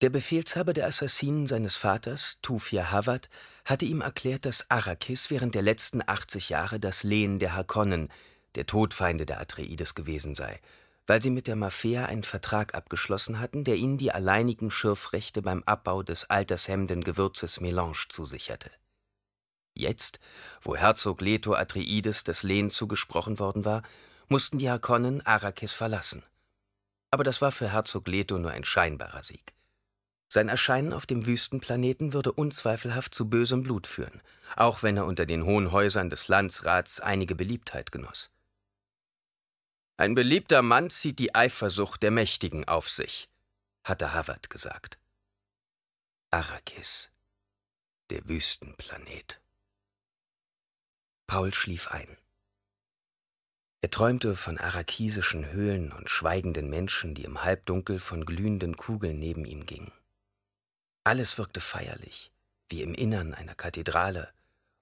Der Befehlshaber der Assassinen seines Vaters, Tufir Hawat, hatte ihm erklärt, dass Arrakis während der letzten 80 Jahre das Lehen der Harkonnen, der Todfeinde der Atreides, gewesen sei, weil sie mit der Mafia einen Vertrag abgeschlossen hatten, der ihnen die alleinigen Schürfrechte beim Abbau des altershemmenden Gewürzes Melange zusicherte. Jetzt, wo Herzog Leto Atreides das Lehen zugesprochen worden war, mussten die Harkonnen Arrakis verlassen. Aber das war für Herzog Leto nur ein scheinbarer Sieg. Sein Erscheinen auf dem Wüstenplaneten würde unzweifelhaft zu bösem Blut führen, auch wenn er unter den hohen Häusern des Landsrats einige Beliebtheit genoss. Ein beliebter Mann zieht die Eifersucht der Mächtigen auf sich, hatte Havard gesagt. Arrakis, der Wüstenplanet. Paul schlief ein. Er träumte von arakisischen Höhlen und schweigenden Menschen, die im Halbdunkel von glühenden Kugeln neben ihm gingen. Alles wirkte feierlich, wie im Innern einer Kathedrale,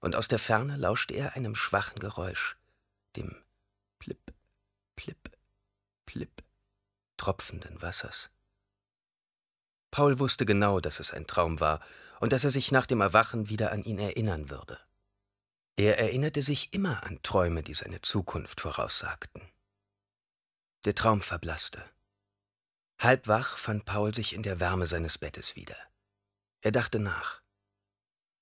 und aus der Ferne lauschte er einem schwachen Geräusch, dem Plip, Plip, Plip tropfenden Wassers. Paul wusste genau, dass es ein Traum war und dass er sich nach dem Erwachen wieder an ihn erinnern würde. Er erinnerte sich immer an Träume, die seine Zukunft voraussagten. Der Traum verblasste. Halb wach fand Paul sich in der Wärme seines Bettes wieder. Er dachte nach.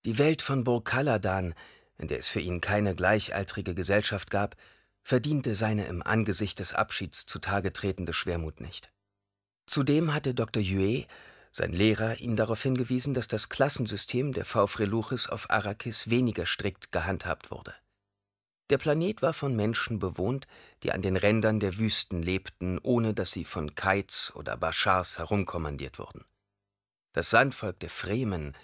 Die Welt von Burkaladan, in der es für ihn keine gleichaltrige Gesellschaft gab, verdiente seine im Angesicht des Abschieds zutage tretende Schwermut nicht. Zudem hatte Dr. Yue, sein Lehrer, ihn darauf hingewiesen, dass das Klassensystem der v Faufreluchis auf Arrakis weniger strikt gehandhabt wurde. Der Planet war von Menschen bewohnt, die an den Rändern der Wüsten lebten, ohne dass sie von Kites oder Bashars herumkommandiert wurden das Sandvolk der Fremen,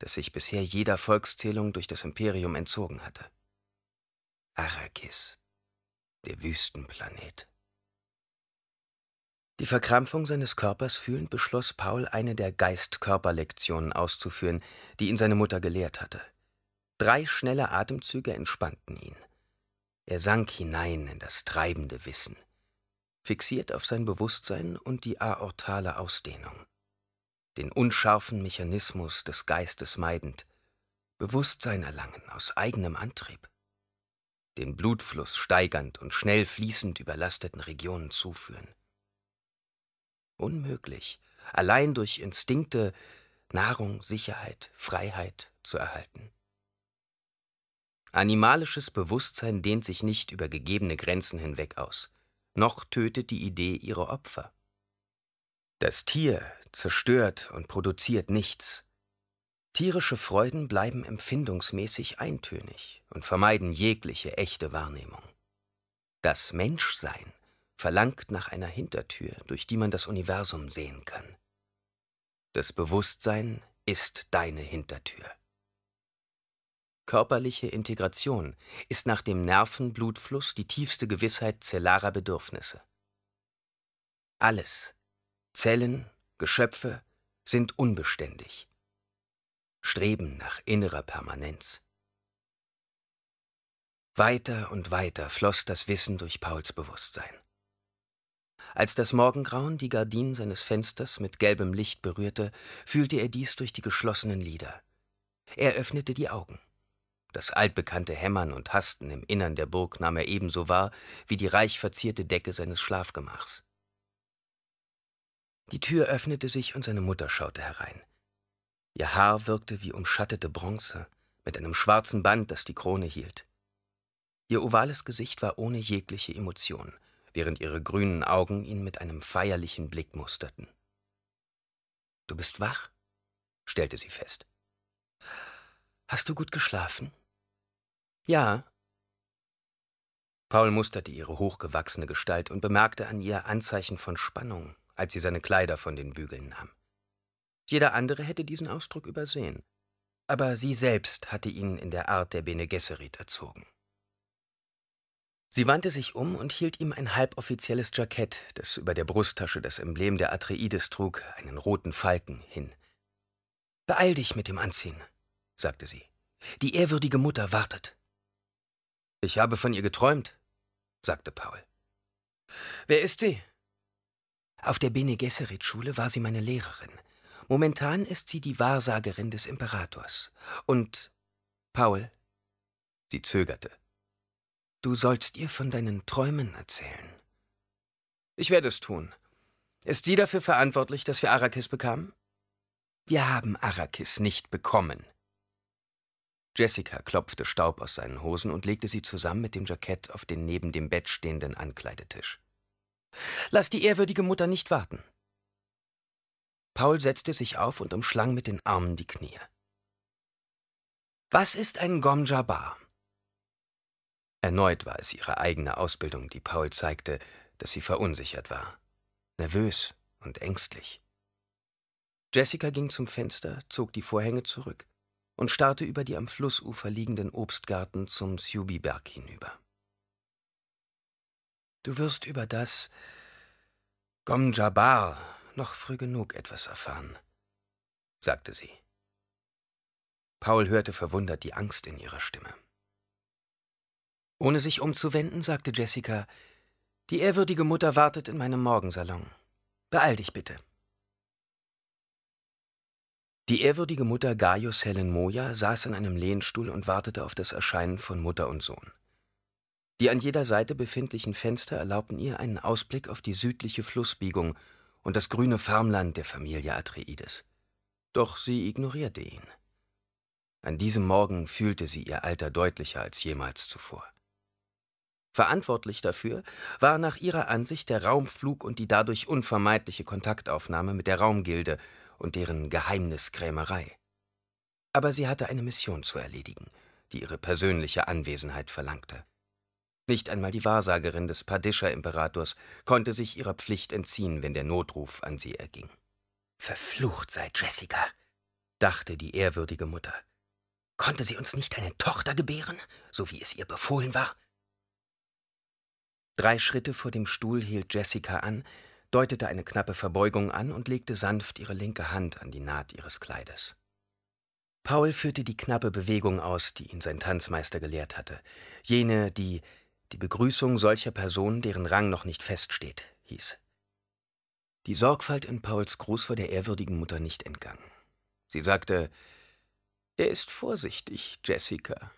das sich bisher jeder Volkszählung durch das Imperium entzogen hatte. Arrakis, der Wüstenplanet. Die Verkrampfung seines Körpers fühlend beschloss Paul, eine der Geist-Körper-Lektionen auszuführen, die ihn seine Mutter gelehrt hatte. Drei schnelle Atemzüge entspannten ihn. Er sank hinein in das treibende Wissen, fixiert auf sein Bewusstsein und die aortale Ausdehnung den unscharfen Mechanismus des Geistes meidend, Bewusstsein erlangen aus eigenem Antrieb, den Blutfluss steigernd und schnell fließend überlasteten Regionen zuführen. Unmöglich, allein durch Instinkte Nahrung, Sicherheit, Freiheit zu erhalten. Animalisches Bewusstsein dehnt sich nicht über gegebene Grenzen hinweg aus, noch tötet die Idee ihre Opfer. Das Tier, zerstört und produziert nichts. Tierische Freuden bleiben empfindungsmäßig eintönig und vermeiden jegliche echte Wahrnehmung. Das Menschsein verlangt nach einer Hintertür, durch die man das Universum sehen kann. Das Bewusstsein ist deine Hintertür. Körperliche Integration ist nach dem Nervenblutfluss die tiefste Gewissheit zellarer Bedürfnisse. Alles, Zellen Geschöpfe sind unbeständig, streben nach innerer Permanenz. Weiter und weiter floss das Wissen durch Pauls Bewusstsein. Als das Morgengrauen die Gardinen seines Fensters mit gelbem Licht berührte, fühlte er dies durch die geschlossenen Lider. Er öffnete die Augen. Das altbekannte Hämmern und Hasten im Innern der Burg nahm er ebenso wahr wie die reich verzierte Decke seines Schlafgemachs. Die Tür öffnete sich und seine Mutter schaute herein. Ihr Haar wirkte wie umschattete Bronze mit einem schwarzen Band, das die Krone hielt. Ihr ovales Gesicht war ohne jegliche Emotion, während ihre grünen Augen ihn mit einem feierlichen Blick musterten. Du bist wach? stellte sie fest. Hast du gut geschlafen? Ja. Paul musterte ihre hochgewachsene Gestalt und bemerkte an ihr Anzeichen von Spannung als sie seine Kleider von den Bügeln nahm. Jeder andere hätte diesen Ausdruck übersehen, aber sie selbst hatte ihn in der Art der Bene Gesserit erzogen. Sie wandte sich um und hielt ihm ein halboffizielles Jackett, das über der Brusttasche das Emblem der Atreides trug, einen roten Falken, hin. Beeil dich mit dem Anziehen, sagte sie. Die ehrwürdige Mutter wartet. Ich habe von ihr geträumt, sagte Paul. Wer ist sie? Auf der Bene Gesserit Schule war sie meine Lehrerin. Momentan ist sie die Wahrsagerin des Imperators. Und Paul, sie zögerte. Du sollst ihr von deinen Träumen erzählen. Ich werde es tun. Ist sie dafür verantwortlich, dass wir Arrakis bekamen? Wir haben Arrakis nicht bekommen. Jessica klopfte Staub aus seinen Hosen und legte sie zusammen mit dem Jackett auf den neben dem Bett stehenden Ankleidetisch. Lass die ehrwürdige Mutter nicht warten. Paul setzte sich auf und umschlang mit den Armen die Knie. Was ist ein Gomjabar? Erneut war es ihre eigene Ausbildung, die Paul zeigte, dass sie verunsichert war, nervös und ängstlich. Jessica ging zum Fenster, zog die Vorhänge zurück und starrte über die am Flussufer liegenden Obstgarten zum Sjubiberg hinüber. Du wirst über das Gomjabar noch früh genug etwas erfahren, sagte sie. Paul hörte verwundert die Angst in ihrer Stimme. Ohne sich umzuwenden, sagte Jessica, die ehrwürdige Mutter wartet in meinem Morgensalon. Beeil dich bitte. Die ehrwürdige Mutter Gaius Helen Moja saß in einem Lehnstuhl und wartete auf das Erscheinen von Mutter und Sohn. Die an jeder Seite befindlichen Fenster erlaubten ihr einen Ausblick auf die südliche Flussbiegung und das grüne Farmland der Familie Atreides. Doch sie ignorierte ihn. An diesem Morgen fühlte sie ihr Alter deutlicher als jemals zuvor. Verantwortlich dafür war nach ihrer Ansicht der Raumflug und die dadurch unvermeidliche Kontaktaufnahme mit der Raumgilde und deren Geheimniskrämerei. Aber sie hatte eine Mission zu erledigen, die ihre persönliche Anwesenheit verlangte. Nicht einmal die Wahrsagerin des Padischer-Imperators konnte sich ihrer Pflicht entziehen, wenn der Notruf an sie erging. Verflucht sei Jessica, dachte die ehrwürdige Mutter. Konnte sie uns nicht eine Tochter gebären, so wie es ihr befohlen war? Drei Schritte vor dem Stuhl hielt Jessica an, deutete eine knappe Verbeugung an und legte sanft ihre linke Hand an die Naht ihres Kleides. Paul führte die knappe Bewegung aus, die ihn sein Tanzmeister gelehrt hatte, jene, die die Begrüßung solcher Personen, deren Rang noch nicht feststeht, hieß. Die Sorgfalt in Pauls Gruß war der ehrwürdigen Mutter nicht entgangen. Sie sagte, er ist vorsichtig, Jessica.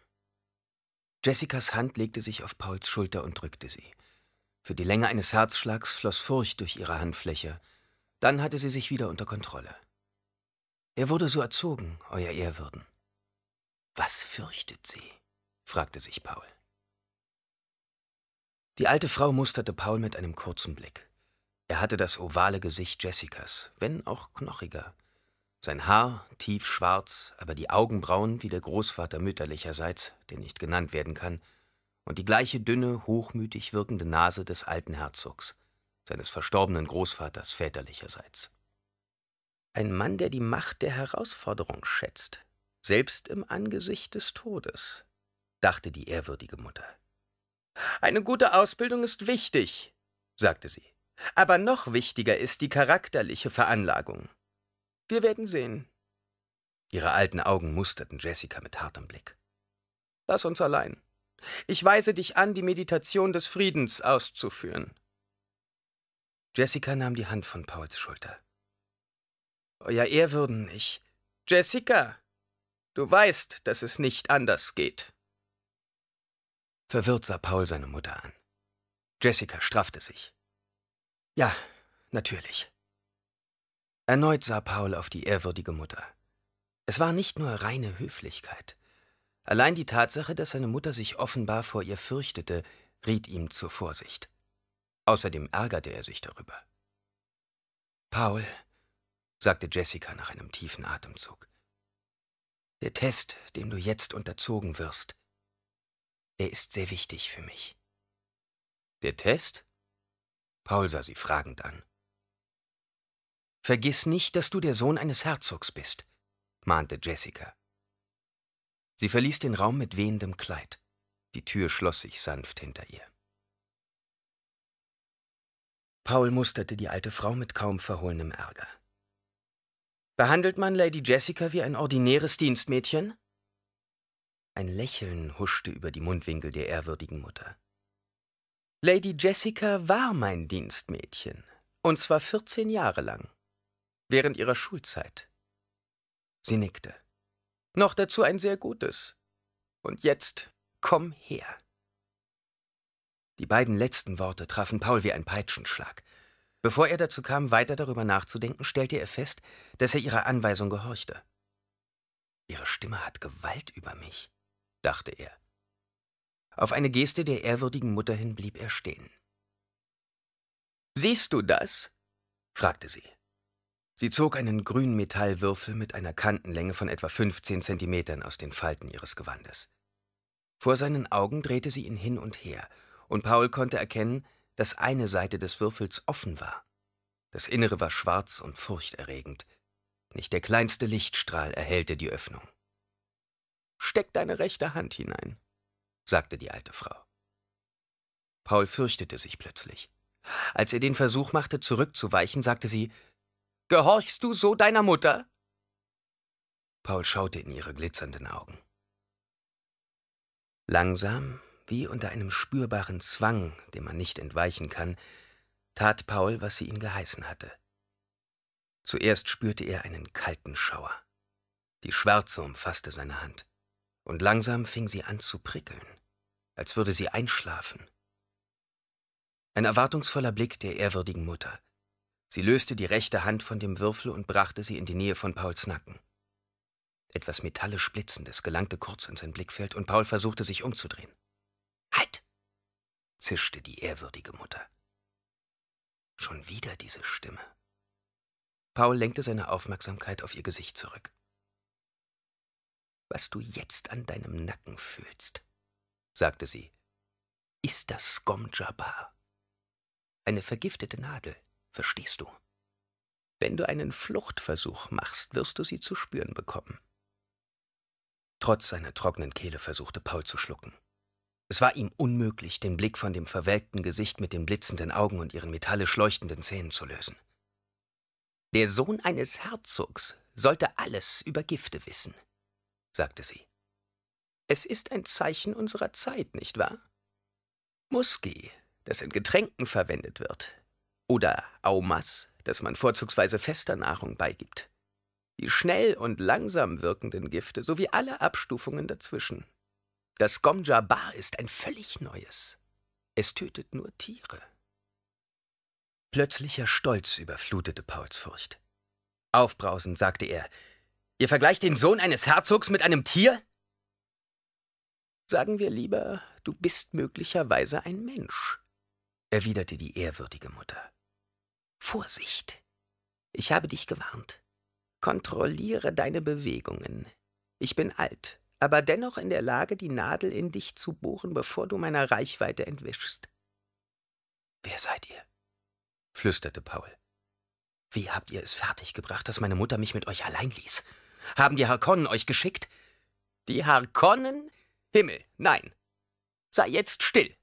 Jessicas Hand legte sich auf Pauls Schulter und drückte sie. Für die Länge eines Herzschlags floss Furcht durch ihre Handfläche. Dann hatte sie sich wieder unter Kontrolle. Er wurde so erzogen, Euer Ehrwürden. Was fürchtet sie? fragte sich Paul. Die alte Frau musterte Paul mit einem kurzen Blick. Er hatte das ovale Gesicht Jessicas, wenn auch knochiger. Sein Haar tief schwarz, aber die Augenbrauen wie der Großvater mütterlicherseits, der nicht genannt werden kann, und die gleiche dünne, hochmütig wirkende Nase des alten Herzogs, seines verstorbenen Großvaters väterlicherseits. Ein Mann, der die Macht der Herausforderung schätzt, selbst im Angesicht des Todes, dachte die ehrwürdige Mutter. Eine gute Ausbildung ist wichtig, sagte sie. Aber noch wichtiger ist die charakterliche Veranlagung. Wir werden sehen. Ihre alten Augen musterten Jessica mit hartem Blick. Lass uns allein. Ich weise dich an, die Meditation des Friedens auszuführen. Jessica nahm die Hand von Pauls Schulter. Euer Ehrwürden, ich. Jessica! Du weißt, dass es nicht anders geht. Verwirrt sah Paul seine Mutter an. Jessica straffte sich. Ja, natürlich. Erneut sah Paul auf die ehrwürdige Mutter. Es war nicht nur reine Höflichkeit. Allein die Tatsache, dass seine Mutter sich offenbar vor ihr fürchtete, riet ihm zur Vorsicht. Außerdem ärgerte er sich darüber. Paul, sagte Jessica nach einem tiefen Atemzug, der Test, dem du jetzt unterzogen wirst, er ist sehr wichtig für mich. Der Test? Paul sah sie fragend an. Vergiss nicht, dass du der Sohn eines Herzogs bist, mahnte Jessica. Sie verließ den Raum mit wehendem Kleid. Die Tür schloss sich sanft hinter ihr. Paul musterte die alte Frau mit kaum verhohlenem Ärger. Behandelt man Lady Jessica wie ein ordinäres Dienstmädchen? Ein Lächeln huschte über die Mundwinkel der ehrwürdigen Mutter. Lady Jessica war mein Dienstmädchen, und zwar 14 Jahre lang, während ihrer Schulzeit. Sie nickte. Noch dazu ein sehr gutes. Und jetzt komm her. Die beiden letzten Worte trafen Paul wie ein Peitschenschlag. Bevor er dazu kam, weiter darüber nachzudenken, stellte er fest, dass er ihrer Anweisung gehorchte. Ihre Stimme hat Gewalt über mich dachte er. Auf eine Geste der ehrwürdigen Mutter hin blieb er stehen. Siehst du das? fragte sie. Sie zog einen grünen Metallwürfel mit einer Kantenlänge von etwa 15 Zentimetern aus den Falten ihres Gewandes. Vor seinen Augen drehte sie ihn hin und her, und Paul konnte erkennen, dass eine Seite des Würfels offen war. Das Innere war schwarz und furchterregend. Nicht der kleinste Lichtstrahl erhellte die Öffnung. Steck deine rechte Hand hinein, sagte die alte Frau. Paul fürchtete sich plötzlich. Als er den Versuch machte, zurückzuweichen, sagte sie Gehorchst du so deiner Mutter? Paul schaute in ihre glitzernden Augen. Langsam, wie unter einem spürbaren Zwang, dem man nicht entweichen kann, tat Paul, was sie ihn geheißen hatte. Zuerst spürte er einen kalten Schauer. Die Schwärze umfasste seine Hand und langsam fing sie an zu prickeln, als würde sie einschlafen. Ein erwartungsvoller Blick der ehrwürdigen Mutter. Sie löste die rechte Hand von dem Würfel und brachte sie in die Nähe von Pauls Nacken. Etwas metallisch Blitzendes gelangte kurz in sein Blickfeld und Paul versuchte sich umzudrehen. Halt! zischte die ehrwürdige Mutter. Schon wieder diese Stimme. Paul lenkte seine Aufmerksamkeit auf ihr Gesicht zurück was du jetzt an deinem Nacken fühlst, sagte sie, ist das Skom Eine vergiftete Nadel, verstehst du? Wenn du einen Fluchtversuch machst, wirst du sie zu spüren bekommen. Trotz seiner trockenen Kehle versuchte Paul zu schlucken. Es war ihm unmöglich, den Blick von dem verwelkten Gesicht mit den blitzenden Augen und ihren metallisch leuchtenden Zähnen zu lösen. Der Sohn eines Herzogs sollte alles über Gifte wissen sagte sie. Es ist ein Zeichen unserer Zeit, nicht wahr? Musky, das in Getränken verwendet wird, oder Aumas, das man vorzugsweise fester Nahrung beigibt. Die schnell und langsam wirkenden Gifte sowie alle Abstufungen dazwischen. Das Gomjabar ist ein völlig neues. Es tötet nur Tiere. Plötzlicher Stolz überflutete Pauls Furcht. Aufbrausend sagte er, Ihr vergleicht den Sohn eines Herzogs mit einem Tier? Sagen wir lieber, du bist möglicherweise ein Mensch, erwiderte die ehrwürdige Mutter. Vorsicht! Ich habe dich gewarnt. Kontrolliere deine Bewegungen. Ich bin alt, aber dennoch in der Lage, die Nadel in dich zu bohren, bevor du meiner Reichweite entwischst. Wer seid ihr? flüsterte Paul. Wie habt ihr es fertiggebracht, dass meine Mutter mich mit euch allein ließ? Haben die Harkonnen euch geschickt? Die Harkonnen? Himmel, nein. Sei jetzt still.